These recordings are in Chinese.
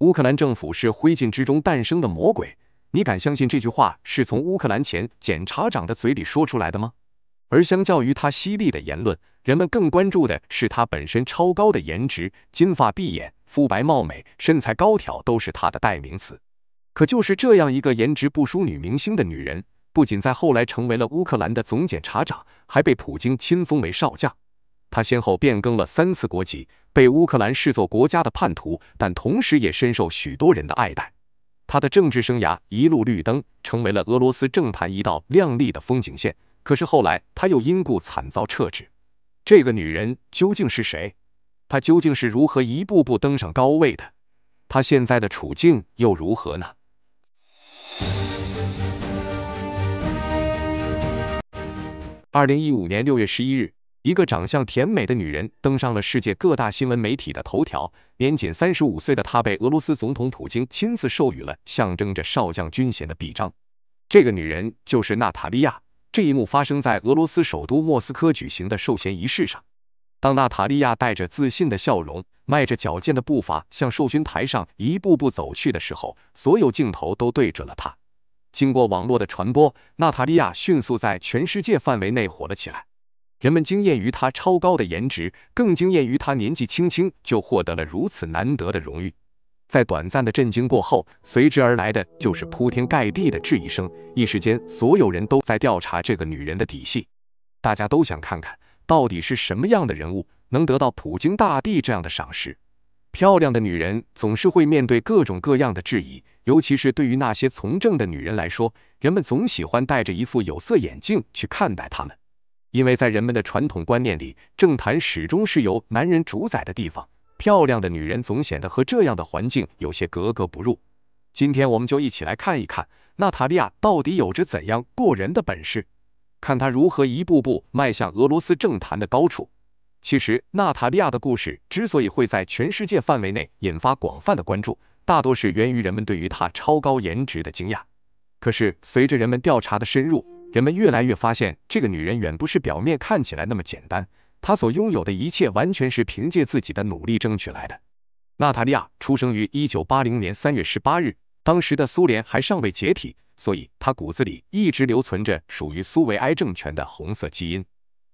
乌克兰政府是灰烬之中诞生的魔鬼，你敢相信这句话是从乌克兰前检察长的嘴里说出来的吗？而相较于他犀利的言论，人们更关注的是他本身超高的颜值，金发碧眼，肤白貌美，身材高挑都是他的代名词。可就是这样一个颜值不输女明星的女人，不仅在后来成为了乌克兰的总检察长，还被普京亲封为少将。他先后变更了三次国籍，被乌克兰视作国家的叛徒，但同时也深受许多人的爱戴。他的政治生涯一路绿灯，成为了俄罗斯政坛一道亮丽的风景线。可是后来，他又因故惨遭撤职。这个女人究竟是谁？她究竟是如何一步步登上高位的？她现在的处境又如何呢？二零一五年六月十一日。一个长相甜美的女人登上了世界各大新闻媒体的头条。年仅三十五岁的她被俄罗斯总统普京亲自授予了象征着少将军衔的臂章。这个女人就是娜塔莉亚。这一幕发生在俄罗斯首都莫斯科举行的授衔仪式上。当娜塔莉亚带着自信的笑容，迈着矫健的步伐向授勋台上一步步走去的时候，所有镜头都对准了她。经过网络的传播，娜塔莉亚迅速在全世界范围内火了起来。人们惊艳于她超高的颜值，更惊艳于她年纪轻轻就获得了如此难得的荣誉。在短暂的震惊过后，随之而来的就是铺天盖地的质疑声。一时间，所有人都在调查这个女人的底细，大家都想看看到底是什么样的人物能得到普京大帝这样的赏识。漂亮的女人总是会面对各种各样的质疑，尤其是对于那些从政的女人来说，人们总喜欢戴着一副有色眼镜去看待她们。因为在人们的传统观念里，政坛始终是由男人主宰的地方，漂亮的女人总显得和这样的环境有些格格不入。今天我们就一起来看一看娜塔莉亚到底有着怎样过人的本事，看她如何一步步迈向俄罗斯政坛的高处。其实，娜塔莉亚的故事之所以会在全世界范围内引发广泛的关注，大多是源于人们对于她超高颜值的惊讶。可是，随着人们调查的深入，人们越来越发现，这个女人远不是表面看起来那么简单。她所拥有的一切，完全是凭借自己的努力争取来的。娜塔莉亚出生于1980年3月18日，当时的苏联还尚未解体，所以她骨子里一直留存着属于苏维埃政权的红色基因。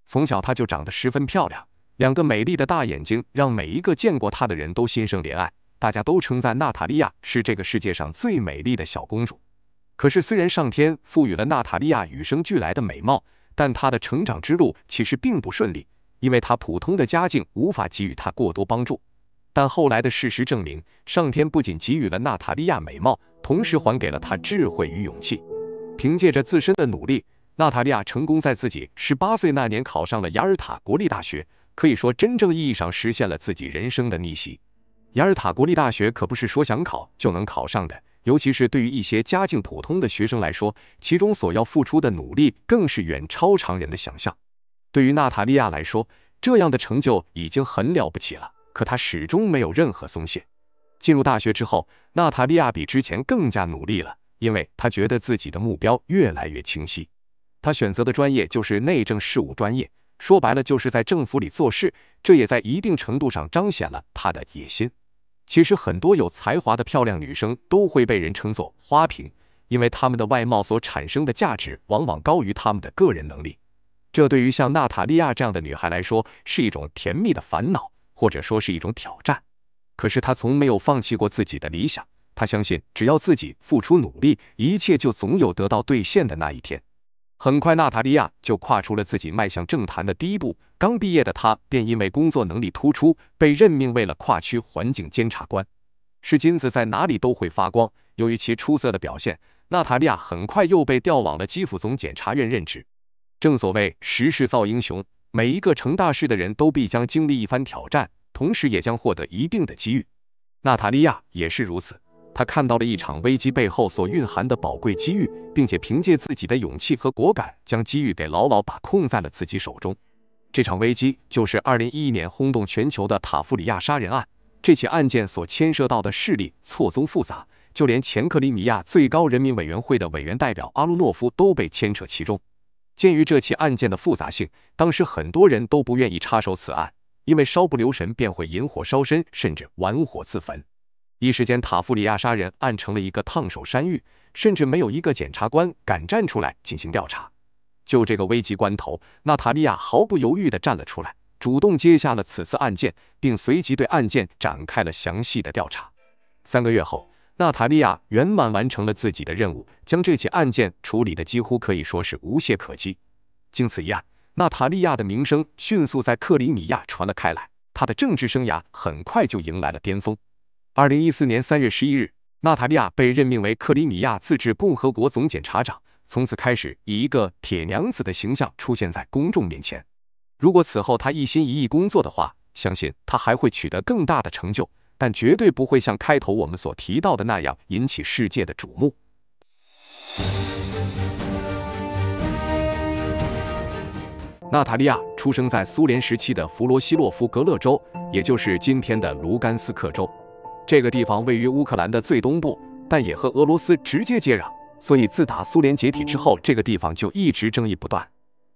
从小，她就长得十分漂亮，两个美丽的大眼睛让每一个见过她的人都心生怜爱。大家都称赞娜塔莉亚是这个世界上最美丽的小公主。可是，虽然上天赋予了娜塔莉亚与生俱来的美貌，但她的成长之路其实并不顺利，因为她普通的家境无法给予她过多帮助。但后来的事实证明，上天不仅给予了娜塔莉亚美貌，同时还给了她智慧与勇气。凭借着自身的努力，娜塔莉亚成功在自己十八岁那年考上了雅尔塔国立大学，可以说真正意义上实现了自己人生的逆袭。雅尔塔国立大学可不是说想考就能考上的。尤其是对于一些家境普通的学生来说，其中所要付出的努力更是远超常人的想象。对于娜塔莉亚来说，这样的成就已经很了不起了，可她始终没有任何松懈。进入大学之后，娜塔莉亚比之前更加努力了，因为她觉得自己的目标越来越清晰。她选择的专业就是内政事务专业，说白了就是在政府里做事，这也在一定程度上彰显了她的野心。其实很多有才华的漂亮女生都会被人称作花瓶，因为她们的外貌所产生的价值往往高于她们的个人能力。这对于像娜塔莉亚这样的女孩来说是一种甜蜜的烦恼，或者说是一种挑战。可是她从没有放弃过自己的理想，她相信只要自己付出努力，一切就总有得到兑现的那一天。很快，娜塔莉亚就跨出了自己迈向政坛的第一步。刚毕业的她便因为工作能力突出，被任命为了跨区环境监察官。是金子在哪里都会发光。由于其出色的表现，娜塔莉亚很快又被调往了基辅总检察院任职。正所谓时势造英雄，每一个成大事的人都必将经历一番挑战，同时也将获得一定的机遇。娜塔莉亚也是如此。他看到了一场危机背后所蕴含的宝贵机遇，并且凭借自己的勇气和果敢，将机遇给牢牢把控在了自己手中。这场危机就是2011年轰动全球的塔夫里亚杀人案。这起案件所牵涉到的势力错综复杂，就连前克里米亚最高人民委员会的委员代表阿鲁诺夫都被牵扯其中。鉴于这起案件的复杂性，当时很多人都不愿意插手此案，因为稍不留神便会引火烧身，甚至玩火自焚。一时间，塔夫里亚杀人案成了一个烫手山芋，甚至没有一个检察官敢站出来进行调查。就这个危急关头，娜塔莉亚毫不犹豫的站了出来，主动接下了此次案件，并随即对案件展开了详细的调查。三个月后，娜塔莉亚圆满完成了自己的任务，将这起案件处理的几乎可以说是无懈可击。经此一案，娜塔莉亚的名声迅速在克里米亚传了开来，她的政治生涯很快就迎来了巅峰。二零一四年三月十一日，娜塔莉亚被任命为克里米亚自治共和国总检察长，从此开始以一个铁娘子的形象出现在公众面前。如果此后她一心一意工作的话，相信她还会取得更大的成就，但绝对不会像开头我们所提到的那样引起世界的瞩目。娜塔莉亚出生在苏联时期的弗罗西洛夫格勒州，也就是今天的卢甘斯克州。这个地方位于乌克兰的最东部，但也和俄罗斯直接接壤，所以自打苏联解体之后，这个地方就一直争议不断。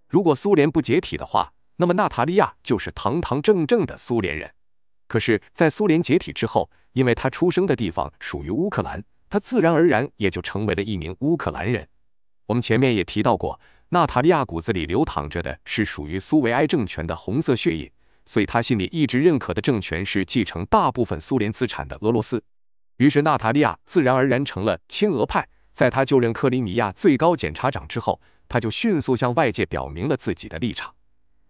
如果苏联不解体的话，那么娜塔莉亚就是堂堂正正的苏联人。可是，在苏联解体之后，因为她出生的地方属于乌克兰，她自然而然也就成为了一名乌克兰人。我们前面也提到过，娜塔莉亚骨子里流淌着的是属于苏维埃政权的红色血液。所以，他心里一直认可的政权是继承大部分苏联资产的俄罗斯。于是，娜塔莉亚自然而然成了亲俄派。在他就任克里米亚最高检察长之后，他就迅速向外界表明了自己的立场。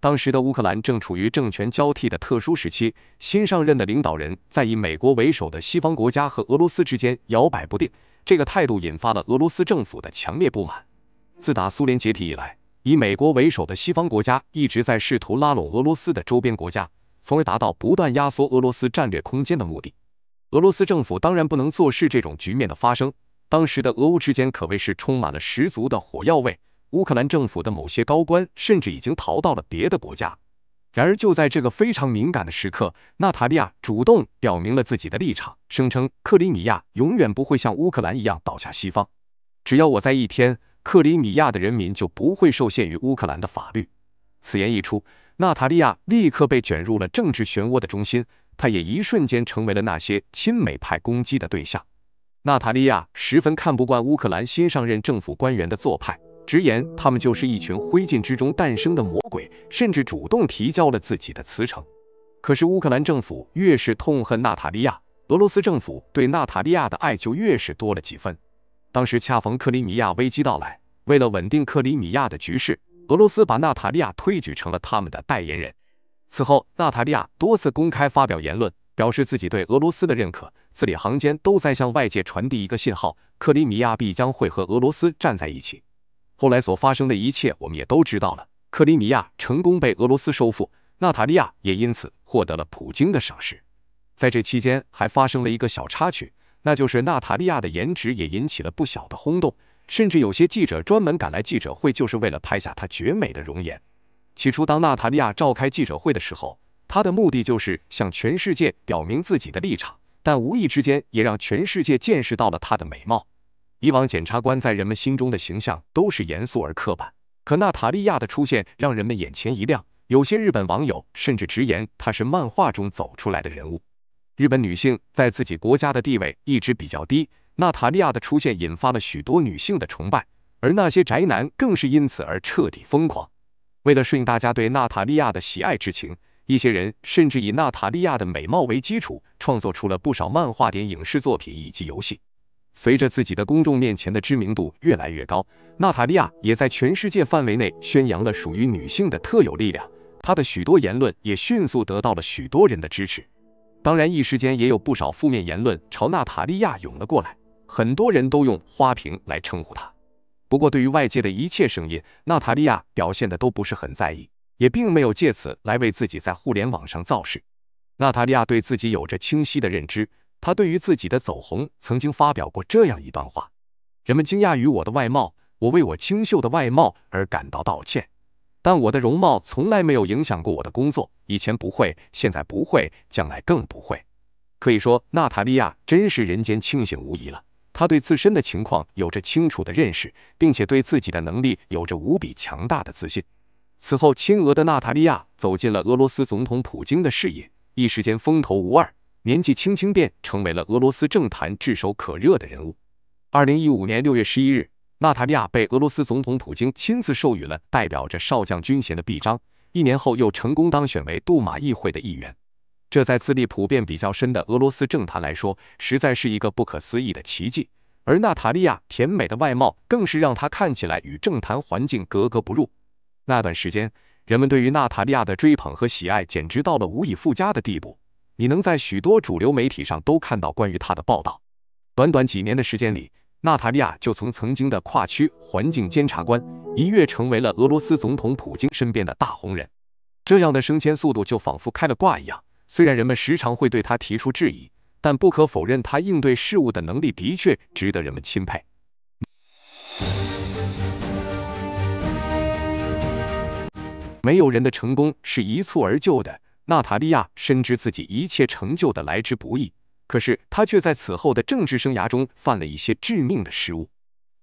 当时的乌克兰正处于政权交替的特殊时期，新上任的领导人在以美国为首的西方国家和俄罗斯之间摇摆不定。这个态度引发了俄罗斯政府的强烈不满。自打苏联解体以来，以美国为首的西方国家一直在试图拉拢俄罗斯的周边国家，从而达到不断压缩俄罗斯战略空间的目的。俄罗斯政府当然不能坐视这种局面的发生。当时的俄乌之间可谓是充满了十足的火药味，乌克兰政府的某些高官甚至已经逃到了别的国家。然而就在这个非常敏感的时刻，娜塔莉亚主动表明了自己的立场，声称克里米亚永远不会像乌克兰一样倒下西方，只要我在一天。克里米亚的人民就不会受限于乌克兰的法律。此言一出，娜塔莉亚立刻被卷入了政治漩涡的中心，她也一瞬间成为了那些亲美派攻击的对象。娜塔莉亚十分看不惯乌克兰新上任政府官员的做派，直言他们就是一群灰烬之中诞生的魔鬼，甚至主动提交了自己的辞呈。可是乌克兰政府越是痛恨娜塔莉亚，俄罗斯政府对娜塔莉亚的爱就越是多了几分。当时恰逢克里米亚危机到来，为了稳定克里米亚的局势，俄罗斯把娜塔莉亚推举成了他们的代言人。此后，娜塔莉亚多次公开发表言论，表示自己对俄罗斯的认可，字里行间都在向外界传递一个信号：克里米亚必将会和俄罗斯站在一起。后来所发生的一切，我们也都知道了。克里米亚成功被俄罗斯收复，娜塔莉亚也因此获得了普京的赏识。在这期间，还发生了一个小插曲。那就是娜塔莉亚的颜值也引起了不小的轰动，甚至有些记者专门赶来记者会，就是为了拍下她绝美的容颜。起初，当娜塔莉亚召开记者会的时候，她的目的就是向全世界表明自己的立场，但无意之间也让全世界见识到了她的美貌。以往检察官在人们心中的形象都是严肃而刻板，可娜塔莉亚的出现让人们眼前一亮，有些日本网友甚至直言她是漫画中走出来的人物。日本女性在自己国家的地位一直比较低，娜塔莉亚的出现引发了许多女性的崇拜，而那些宅男更是因此而彻底疯狂。为了顺应大家对娜塔莉亚的喜爱之情，一些人甚至以娜塔莉亚的美貌为基础，创作出了不少漫画、点影视作品以及游戏。随着自己的公众面前的知名度越来越高，娜塔莉亚也在全世界范围内宣扬了属于女性的特有力量，她的许多言论也迅速得到了许多人的支持。当然，一时间也有不少负面言论朝娜塔莉亚涌了过来，很多人都用“花瓶”来称呼她。不过，对于外界的一切声音，娜塔莉亚表现的都不是很在意，也并没有借此来为自己在互联网上造势。娜塔莉亚对自己有着清晰的认知，她对于自己的走红曾经发表过这样一段话：“人们惊讶于我的外貌，我为我清秀的外貌而感到道歉。”但我的容貌从来没有影响过我的工作，以前不会，现在不会，将来更不会。可以说，娜塔莉亚真是人间清醒无疑了。她对自身的情况有着清楚的认识，并且对自己的能力有着无比强大的自信。此后，亲俄的娜塔莉亚走进了俄罗斯总统普京的视野，一时间风头无二，年纪轻轻便成为了俄罗斯政坛炙手可热的人物。二零一五年六月十一日。娜塔利亚被俄罗斯总统普京亲自授予了代表着少将军衔的臂章，一年后又成功当选为杜马议会的议员。这在资历普遍比较深的俄罗斯政坛来说，实在是一个不可思议的奇迹。而娜塔莉亚甜美的外貌，更是让她看起来与政坛环境格格不入。那段时间，人们对于娜塔莉亚的追捧和喜爱，简直到了无以复加的地步。你能在许多主流媒体上都看到关于她的报道。短短几年的时间里。娜塔莉亚就从曾经的跨区环境监察官一跃成为了俄罗斯总统普京身边的大红人，这样的升迁速度就仿佛开了挂一样。虽然人们时常会对她提出质疑，但不可否认，她应对事物的能力的确值得人们钦佩。没有人的成功是一蹴而就的，娜塔莉亚深知自己一切成就的来之不易。可是他却在此后的政治生涯中犯了一些致命的失误。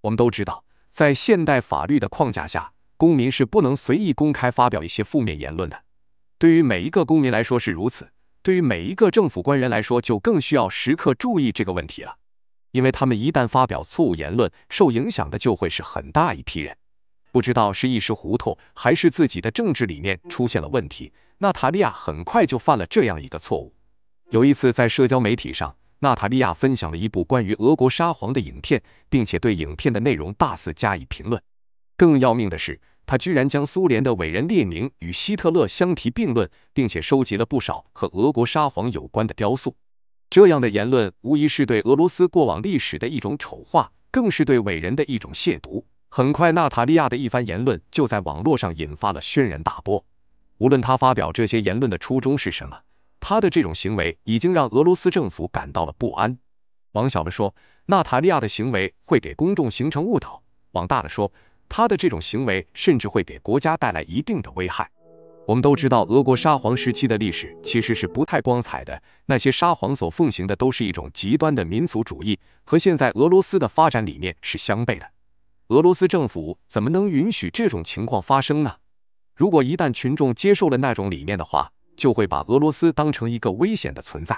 我们都知道，在现代法律的框架下，公民是不能随意公开发表一些负面言论的。对于每一个公民来说是如此，对于每一个政府官员来说就更需要时刻注意这个问题了，因为他们一旦发表错误言论，受影响的就会是很大一批人。不知道是一时糊涂，还是自己的政治理念出现了问题，娜塔莉亚很快就犯了这样一个错误。有一次，在社交媒体上，娜塔莉亚分享了一部关于俄国沙皇的影片，并且对影片的内容大肆加以评论。更要命的是，她居然将苏联的伟人列宁与希特勒相提并论，并且收集了不少和俄国沙皇有关的雕塑。这样的言论无疑是对俄罗斯过往历史的一种丑化，更是对伟人的一种亵渎。很快，娜塔莉亚的一番言论就在网络上引发了轩然大波。无论他发表这些言论的初衷是什么。他的这种行为已经让俄罗斯政府感到了不安。往小了说，娜塔莉亚的行为会给公众形成误导；往大了说，他的这种行为甚至会给国家带来一定的危害。我们都知道，俄国沙皇时期的历史其实是不太光彩的，那些沙皇所奉行的都是一种极端的民族主义，和现在俄罗斯的发展理念是相悖的。俄罗斯政府怎么能允许这种情况发生呢？如果一旦群众接受了那种理念的话，就会把俄罗斯当成一个危险的存在，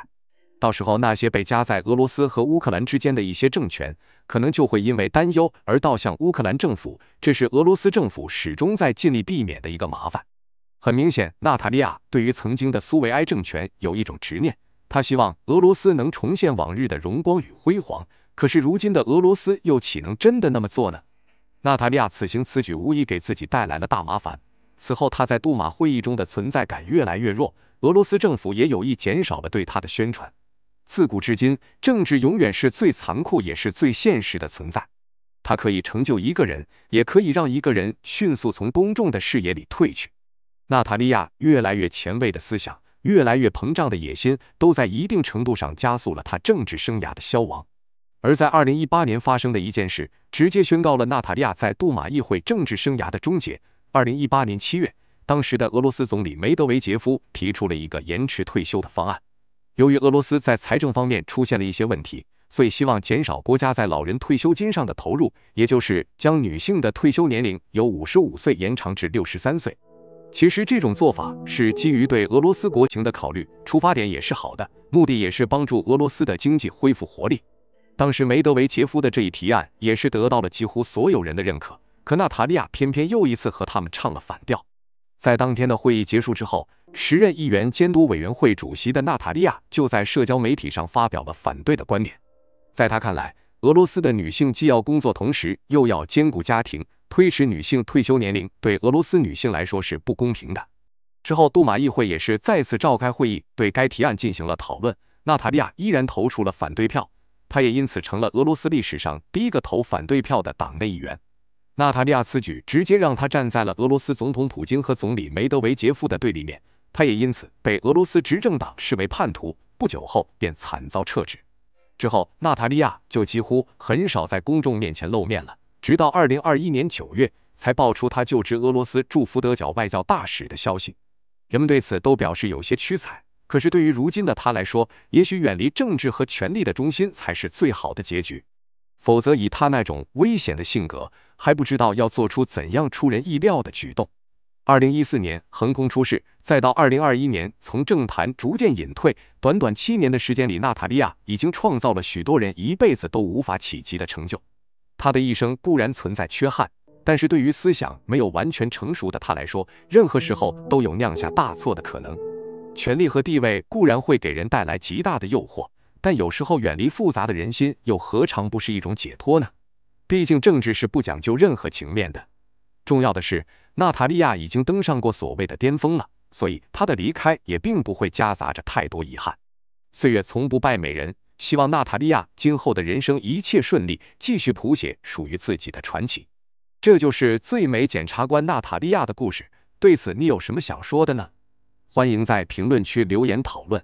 到时候那些被夹在俄罗斯和乌克兰之间的一些政权，可能就会因为担忧而倒向乌克兰政府，这是俄罗斯政府始终在尽力避免的一个麻烦。很明显，娜塔莉亚对于曾经的苏维埃政权有一种执念，她希望俄罗斯能重现往日的荣光与辉煌。可是如今的俄罗斯又岂能真的那么做呢？娜塔莉亚此行此举无疑给自己带来了大麻烦。此后，他在杜马会议中的存在感越来越弱，俄罗斯政府也有意减少了对他的宣传。自古至今，政治永远是最残酷也是最现实的存在，它可以成就一个人，也可以让一个人迅速从公众的视野里退去。娜塔莉亚越来越前卫的思想，越来越膨胀的野心，都在一定程度上加速了他政治生涯的消亡。而在二零一八年发生的一件事，直接宣告了娜塔莉亚在杜马议会政治生涯的终结。二零一八年七月，当时的俄罗斯总理梅德韦杰夫提出了一个延迟退休的方案。由于俄罗斯在财政方面出现了一些问题，所以希望减少国家在老人退休金上的投入，也就是将女性的退休年龄由五十五岁延长至六十三岁。其实这种做法是基于对俄罗斯国情的考虑，出发点也是好的，目的也是帮助俄罗斯的经济恢复活力。当时梅德韦杰夫的这一提案也是得到了几乎所有人的认可。可娜塔莉亚偏偏又一次和他们唱了反调。在当天的会议结束之后，时任议员监督委员会主席的娜塔莉亚就在社交媒体上发表了反对的观点。在他看来，俄罗斯的女性既要工作，同时又要兼顾家庭，推迟女性退休年龄对俄罗斯女性来说是不公平的。之后，杜马议会也是再次召开会议，对该提案进行了讨论。娜塔莉亚依然投出了反对票，她也因此成了俄罗斯历史上第一个投反对票的党内议员。娜塔莉亚此举直接让她站在了俄罗斯总统普京和总理梅德韦杰夫的对立面，她也因此被俄罗斯执政党视为叛徒。不久后便惨遭撤职。之后，娜塔莉亚就几乎很少在公众面前露面了，直到2021年9月才爆出她就职俄罗斯驻福德角外交大使的消息。人们对此都表示有些屈才，可是对于如今的他来说，也许远离政治和权力的中心才是最好的结局。否则，以他那种危险的性格，还不知道要做出怎样出人意料的举动。二零一四年横空出世，再到二零二一年从政坛逐渐隐退，短短七年的时间里，娜塔莉亚已经创造了许多人一辈子都无法企及的成就。她的一生固然存在缺憾，但是对于思想没有完全成熟的她来说，任何时候都有酿下大错的可能。权力和地位固然会给人带来极大的诱惑。但有时候远离复杂的人心，又何尝不是一种解脱呢？毕竟政治是不讲究任何情面的。重要的是，娜塔莉亚已经登上过所谓的巅峰了，所以她的离开也并不会夹杂着太多遗憾。岁月从不败美人，希望娜塔莉亚今后的人生一切顺利，继续谱写属于自己的传奇。这就是最美检察官娜塔莉亚的故事。对此，你有什么想说的呢？欢迎在评论区留言讨论。